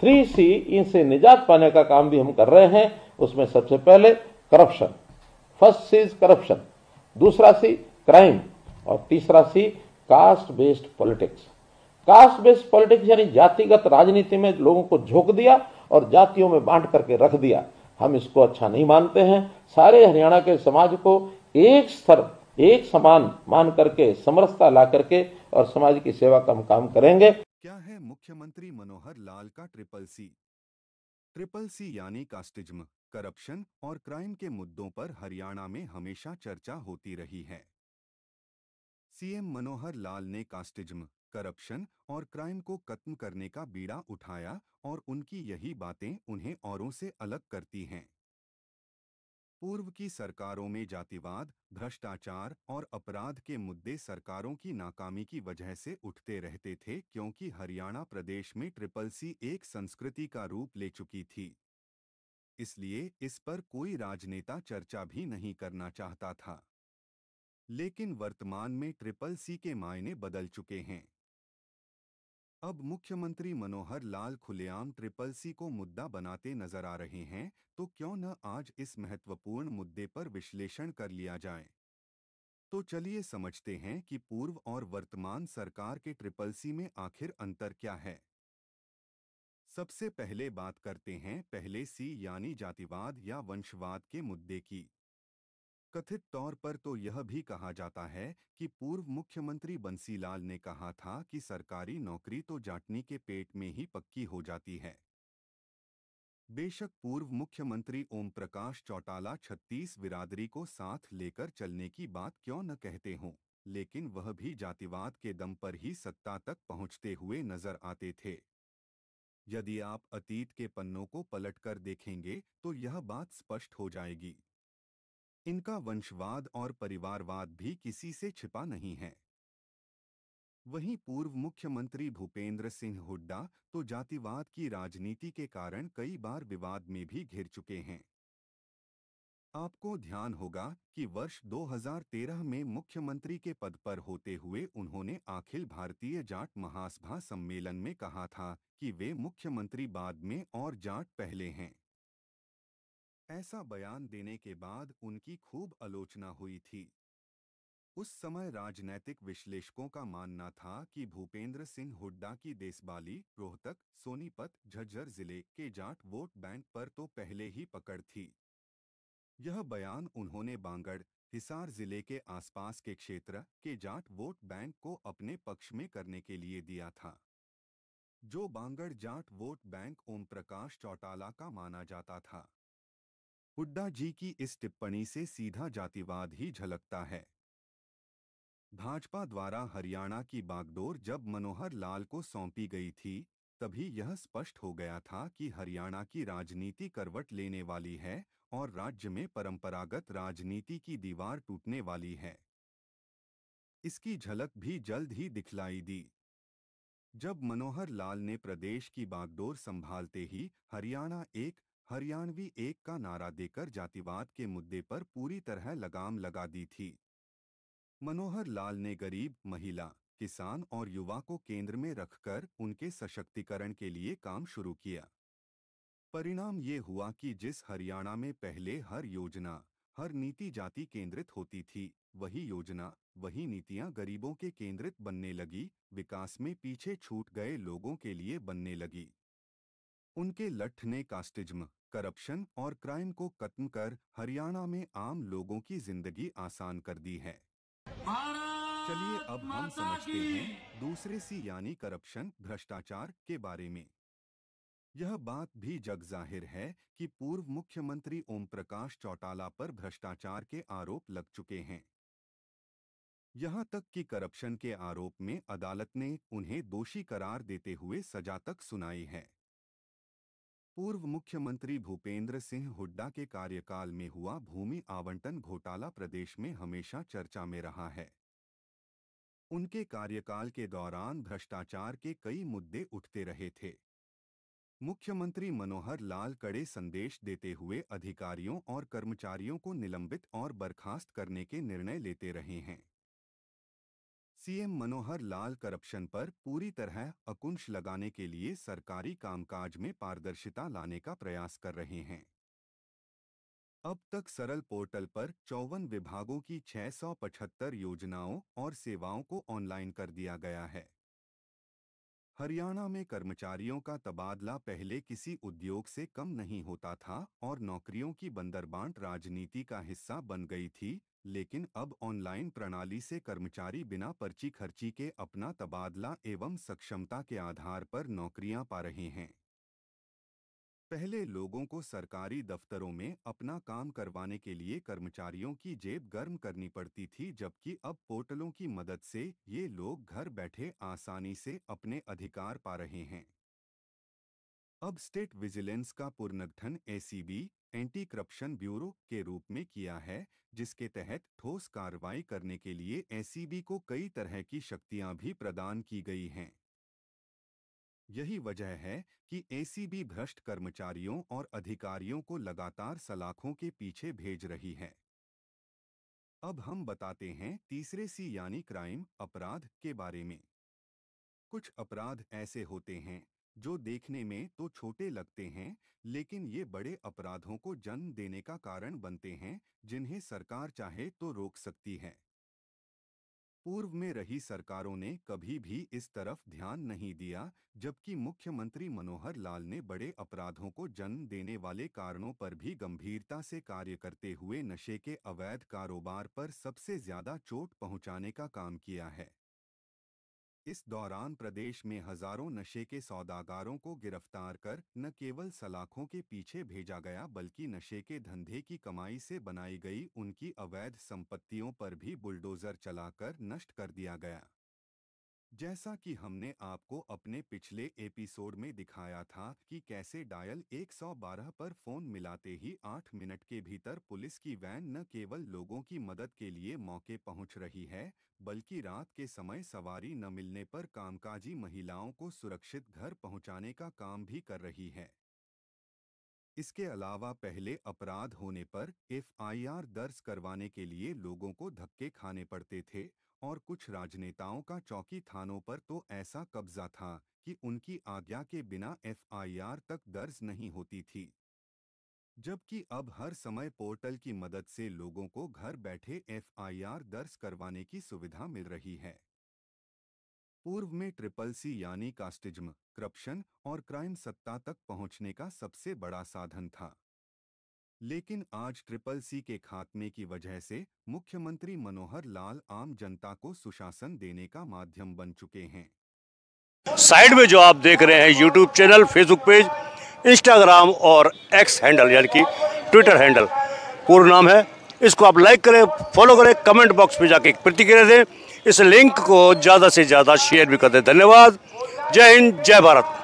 three C इनसे निजात पाने का काम भी हम कर रहे हैं उसमें सबसे पहले corruption first C is corruption दूसरा सी क्राइम और तीसरा C caste based politics caste based politics यानी जातिगत राजनीति में लोगों को झोंक दिया और जातियों में बांट करके रख दिया हम इसको अच्छा नहीं मानते हैं सारे हरियाणा के समाज को एक स्तर एक समान मान करके समरसता ला करके और समाज की सेवा का हम काम करेंगे क्या है मुख्यमंत्री मनोहर लाल का ट्रिपल सी ट्रिपल सी यानी कास्टिज्म करप्शन और क्राइम के मुद्दों पर हरियाणा में हमेशा चर्चा होती रही है सीएम मनोहर लाल ने कास्टिज्म करप्शन और क्राइम को खत्म करने का बीड़ा उठाया और उनकी यही बातें उन्हें औरों से अलग करती हैं पूर्व की सरकारों में जातिवाद भ्रष्टाचार और अपराध के मुद्दे सरकारों की नाकामी की वजह से उठते रहते थे क्योंकि हरियाणा प्रदेश में ट्रिपल सी एक संस्कृति का रूप ले चुकी थी इसलिए इस पर कोई राजनेता चर्चा भी नहीं करना चाहता था लेकिन वर्तमान में ट्रिपल सी के मायने बदल चुके हैं अब मुख्यमंत्री मनोहर लाल खुलेआम ट्रिपल सी को मुद्दा बनाते नजर आ रहे हैं तो क्यों न आज इस महत्वपूर्ण मुद्दे पर विश्लेषण कर लिया जाए तो चलिए समझते हैं कि पूर्व और वर्तमान सरकार के ट्रिपल सी में आखिर अंतर क्या है सबसे पहले बात करते हैं पहले सी यानी जातिवाद या वंशवाद के मुद्दे की कथित तौर पर तो यह भी कहा जाता है कि पूर्व मुख्यमंत्री बंसीलाल ने कहा था कि सरकारी नौकरी तो जाटनी के पेट में ही पक्की हो जाती है बेशक पूर्व मुख्यमंत्री ओम प्रकाश चौटाला छत्तीस बिरादरी को साथ लेकर चलने की बात क्यों न कहते हों लेकिन वह भी जातिवाद के दम पर ही सत्ता तक पहुंचते हुए नजर आते थे यदि आप अतीत के पन्नों को पलटकर देखेंगे तो यह बात स्पष्ट हो जाएगी इनका वंशवाद और परिवारवाद भी किसी से छिपा नहीं है वहीं पूर्व मुख्यमंत्री भूपेंद्र सिंह हुड्डा तो जातिवाद की राजनीति के कारण कई बार विवाद में भी घिर चुके हैं आपको ध्यान होगा कि वर्ष 2013 में मुख्यमंत्री के पद पर होते हुए उन्होंने अखिल भारतीय जाट महासभा सम्मेलन में कहा था कि वे मुख्यमंत्री बाद में और जाट पहले हैं ऐसा बयान देने के बाद उनकी खूब आलोचना हुई थी उस समय राजनैतिक विश्लेषकों का मानना था कि भूपेंद्र सिंह हुड्डा की देसबाली रोहतक सोनीपत झज्जर जिले के जाट वोट बैंक पर तो पहले ही पकड़ थी यह बयान उन्होंने बांगड़ हिसार जिले के आसपास के क्षेत्र के जाट वोट बैंक को अपने पक्ष में करने के लिए दिया था जो बांगड़ जाट वोट बैंक ओम प्रकाश चौटाला का माना जाता था हुड्डा जी की इस टिप्पणी से सीधा जातिवाद ही झलकता है भाजपा द्वारा हरियाणा की बागडोर जब मनोहर लाल को सौंपी गई थी तभी यह स्पष्ट हो गया था कि हरियाणा की राजनीति करवट लेने वाली है और राज्य में परंपरागत राजनीति की दीवार टूटने वाली है इसकी झलक भी जल्द ही दिखलाई दी जब मनोहर लाल ने प्रदेश की बागडोर संभालते ही हरियाणा एक हरियाणवी एक का नारा देकर जातिवाद के मुद्दे पर पूरी तरह लगाम लगा दी थी मनोहर लाल ने गरीब महिला किसान और युवा को केंद्र में रखकर उनके सशक्तिकरण के लिए काम शुरू किया परिणाम ये हुआ कि जिस हरियाणा में पहले हर योजना हर नीति जाति केंद्रित होती थी वही योजना वही नीतियां गरीबों के केंद्रित बनने लगी विकास में पीछे छूट गए लोगों के लिए बनने लगी उनके लठ ने कास्टिज्म करप्शन और क्राइम को खत्म कर हरियाणा में आम लोगों की जिंदगी आसान कर दी है चलिए अब हम समझते हैं दूसरे सी यानी करप्शन भ्रष्टाचार के बारे में यह बात भी जग जाहिर है कि पूर्व मुख्यमंत्री ओम प्रकाश चौटाला पर भ्रष्टाचार के आरोप लग चुके हैं यहां तक कि करप्शन के आरोप में अदालत ने उन्हें दोषी करार देते हुए सजा तक सुनाई है पूर्व मुख्यमंत्री भूपेंद्र सिंह हुड्डा के कार्यकाल में हुआ भूमि आवंटन घोटाला प्रदेश में हमेशा चर्चा में रहा है उनके कार्यकाल के दौरान भ्रष्टाचार के कई मुद्दे उठते रहे थे मुख्यमंत्री मनोहर लाल कड़े संदेश देते हुए अधिकारियों और कर्मचारियों को निलंबित और बर्खास्त करने के निर्णय लेते रहे हैं सीएम मनोहर लाल करप्शन पर पूरी तरह अकुंश लगाने के लिए सरकारी कामकाज में पारदर्शिता लाने का प्रयास कर रहे हैं अब तक सरल पोर्टल पर चौवन विभागों की 675 योजनाओं और सेवाओं को ऑनलाइन कर दिया गया है हरियाणा में कर्मचारियों का तबादला पहले किसी उद्योग से कम नहीं होता था और नौकरियों की बंदरबांट राजनीति का हिस्सा बन गई थी लेकिन अब ऑनलाइन प्रणाली से कर्मचारी बिना पर्ची खर्ची के अपना तबादला एवं सक्षमता के आधार पर नौकरियां पा रहे हैं पहले लोगों को सरकारी दफ्तरों में अपना काम करवाने के लिए कर्मचारियों की जेब गर्म करनी पड़ती थी जबकि अब पोर्टलों की मदद से ये लोग घर बैठे आसानी से अपने अधिकार पा रहे हैं अब स्टेट विजिलेंस का पुनर्गठन एसीबी एंटी करप्शन ब्यूरो के रूप में किया है जिसके तहत ठोस कार्रवाई करने के लिए एसीबी को कई तरह की शक्तियां भी प्रदान की गई हैं यही वजह है कि एसीबी भ्रष्ट कर्मचारियों और अधिकारियों को लगातार सलाखों के पीछे भेज रही है अब हम बताते हैं तीसरे सी यानी क्राइम अपराध के बारे में कुछ अपराध ऐसे होते हैं जो देखने में तो छोटे लगते हैं लेकिन ये बड़े अपराधों को जन्म देने का कारण बनते हैं जिन्हें सरकार चाहे तो रोक सकती है पूर्व में रही सरकारों ने कभी भी इस तरफ ध्यान नहीं दिया जबकि मुख्यमंत्री मनोहर लाल ने बड़े अपराधों को जन्म देने वाले कारणों पर भी गंभीरता से कार्य करते हुए नशे के अवैध कारोबार पर सबसे ज्यादा चोट पहुंचाने का काम किया है इस दौरान प्रदेश में हजारों नशे के सौदागारों को गिरफ्तार कर न केवल सलाखों के पीछे भेजा गया बल्कि नशे के धंधे की कमाई से बनाई गई उनकी अवैध संपत्तियों पर भी बुलडोजर चलाकर नष्ट कर दिया गया जैसा कि हमने आपको अपने पिछले एपिसोड में दिखाया था कि कैसे डायल 112 पर फोन मिलाते ही 8 मिनट के भीतर पुलिस की वैन न केवल लोगों की मदद के लिए मौके पहुंच रही है बल्कि रात के समय सवारी न मिलने पर कामकाजी महिलाओं को सुरक्षित घर पहुंचाने का काम भी कर रही है इसके अलावा पहले अपराध होने पर एफआईआर दर्ज करवाने के लिए लोगों को धक्के खाने पड़ते थे और कुछ राजनेताओं का चौकी थानों पर तो ऐसा कब्जा था कि उनकी आज्ञा के बिना एफआईआर तक दर्ज नहीं होती थी जबकि अब हर समय पोर्टल की मदद से लोगों को घर बैठे एफआईआर दर्ज करवाने की सुविधा मिल रही है पूर्व में ट्रिपल सी यानी कास्टिज्म करप्शन और क्राइम सत्ता तक पहुंचने का सबसे बड़ा साधन था लेकिन आज ट्रिपल सी के खात्मे की वजह से मुख्यमंत्री मनोहर लाल आम जनता को सुशासन देने का माध्यम बन चुके हैं साइड में जो आप देख रहे हैं YouTube channel Facebook page Instagram और एक्स हैंडल यानी कि ट्विटर हैंडल पूर्ण नाम है इसको आप लाइक करें फॉलो करें कमेंट बॉक्स में जाके प्रतिक्रिया दें इस लिंक को ज़्यादा से ज़्यादा शेयर भी कर दें धन्यवाद जय हिंद जय भारत